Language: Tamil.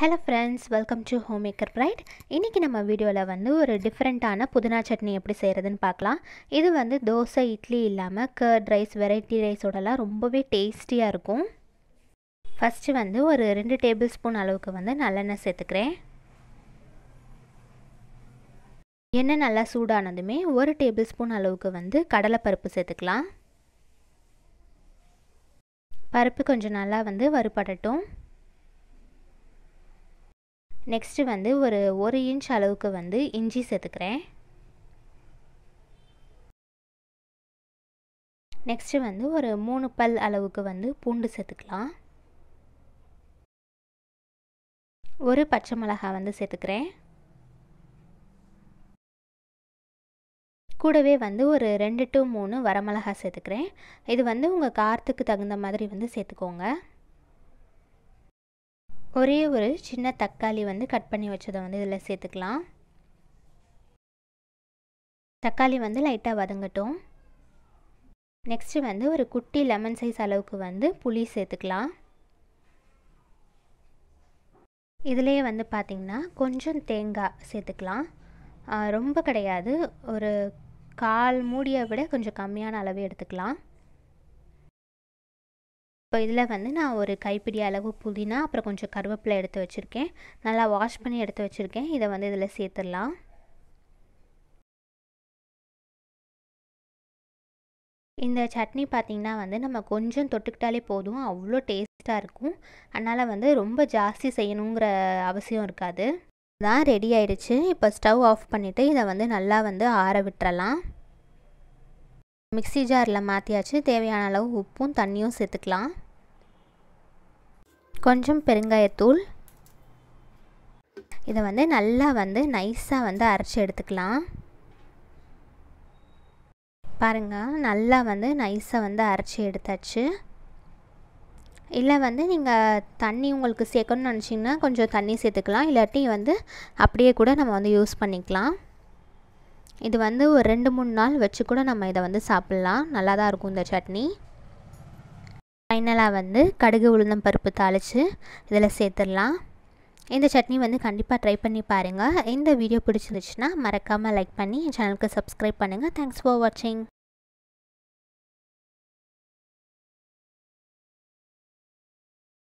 hello friends welcome to home maker bright இன்றைக்கி நம்ம வீடியோவில் வந்து ஒரு டிஃப்ரெண்ட்டான புதினா சட்னி எப்படி செய்கிறதுன்னு பார்க்கலாம் இது வந்து தோசை இட்லி இல்லாமல் கர்ட் ரைஸ் வெரைட்டி ரைஸோடலாம் ரொம்பவே டேஸ்டியாக இருக்கும் ஃபஸ்ட்டு வந்து ஒரு ரெண்டு டேபிள் ஸ்பூன் அளவுக்கு வந்து நல்லெண்ணெய் சேர்த்துக்கிறேன் எண்ணெய் நல்லா சூடானதுமே ஒரு டேபிள் ஸ்பூன் அளவுக்கு வந்து கடலைப்பருப்பு சேர்த்துக்கலாம் பருப்பு கொஞ்சம் நல்லா வந்து வறுபடட்டும் நெக்ஸ்ட்டு வந்து ஒரு ஒரு இன்ச் அளவுக்கு வந்து இஞ்சி சேர்த்துக்கிறேன் நெக்ஸ்ட்டு வந்து ஒரு மூணு பல் அளவுக்கு வந்து பூண்டு சேர்த்துக்கலாம் ஒரு பச்சை மிளகா வந்து சேர்த்துக்கிறேன் கூடவே வந்து ஒரு ரெண்டு டு மூணு வரமிளகா சேர்த்துக்கிறேன் இது வந்து உங்கள் காரத்துக்கு தகுந்த மாதிரி வந்து சேர்த்துக்கோங்க ஒரே ஒரு சின்ன தக்காளி வந்து கட் பண்ணி வச்சதை வந்து இதில் சேர்த்துக்கலாம் தக்காளி வந்து லைட்டாக வதங்கட்டும் நெக்ஸ்ட்டு வந்து ஒரு குட்டி லெமன் சைஸ் அளவுக்கு வந்து புளி சேர்த்துக்கலாம் இதிலே வந்து பார்த்திங்கன்னா கொஞ்சம் தேங்காய் சேர்த்துக்கலாம் ரொம்ப கிடையாது ஒரு கால் மூடியை விட கொஞ்சம் கம்மியான அளவு எடுத்துக்கலாம் இப்போ இதில் வந்து நான் ஒரு கைப்பிடி அளவு புதினா அப்புறம் கொஞ்சம் கருவேப்பிலை எடுத்து வச்சுருக்கேன் நல்லா வாஷ் பண்ணி எடுத்து வச்சுருக்கேன் இதை வந்து இதில் சேர்த்துடலாம் இந்த சட்னி பார்த்திங்கன்னா வந்து நம்ம கொஞ்சம் தொட்டுக்கிட்டாலே போதும் அவ்வளோ டேஸ்ட்டாக இருக்கும் அதனால் வந்து ரொம்ப ஜாஸ்தி செய்யணுங்கிற அவசியம் இருக்காது தான் ரெடி ஆயிடுச்சு இப்போ ஸ்டவ் ஆஃப் பண்ணிவிட்டு இதை வந்து நல்லா வந்து ஆற விட்டுறலாம் மிக்சி ஜாரில் மாற்றியாச்சு தேவையான அளவு உப்பும் தண்ணியும் சேர்த்துக்கலாம் கொஞ்சம் பெருங்காயத்தூள் இதை வந்து நல்லா வந்து நைஸாக வந்து அரைச்சி எடுத்துக்கலாம் பாருங்கள் நல்லா வந்து நைஸாக வந்து அரைச்சி எடுத்தாச்சு இல்லை வந்து நீங்கள் தண்ணி உங்களுக்கு சேர்க்கணும்னு நினச்சிங்கன்னா கொஞ்சம் தண்ணி சேர்த்துக்கலாம் இல்லாட்டி வந்து அப்படியே கூட நம்ம வந்து யூஸ் பண்ணிக்கலாம் இது வந்து ஒரு ரெண்டு மூணு நாள் வச்சு கூட நம்ம இதை வந்து சாப்பிட்லாம் நல்லா தான் இருக்கும் இந்த சட்னி ஃபைனலாக வந்து கடுகு உளுந்தம் பருப்பு தாளித்து இதில் சேர்த்துடலாம் இந்த சட்னி வந்து கண்டிப்பாக ட்ரை பண்ணி பாருங்கள் இந்த வீடியோ பிடிச்சிருந்துச்சுன்னா மறக்காமல் லைக் பண்ணி என் சேனலுக்கு சப்ஸ்கிரைப் பண்ணுங்கள் தேங்க்ஸ் ஃபார் வாட்சிங்